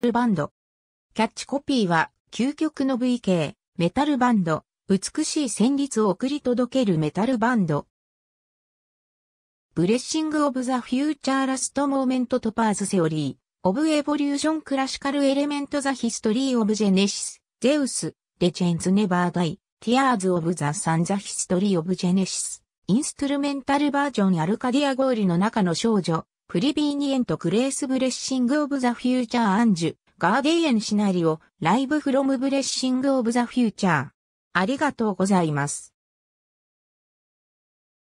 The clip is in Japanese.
ルバンド。キャッチコピーは、究極の VK、メタルバンド、美しい旋律を送り届けるメタルバンド。ブレッシング・オブ・ザ・フューチャー・ラスト・モーメント・トパーズ・セオリー、オブ・エボリューション・クラシカル・エレメント・ザ・ヒストリー・オブ・ジェネシス、ゼウス、レチェンズ・ネバー・ダイ、ティアーズ・オブ・ザ・サン・ザ・ヒストリー・オブ・ジェネシス、インストゥルメンタルバージョン・アルカディア・ゴールの中の少女、プリビーニエントグレースブレッシングオブザフューチャーアンジュ、ガーディエンシナリオ、ライブフロムブレッシングオブザフューチャー。ありがとうございます。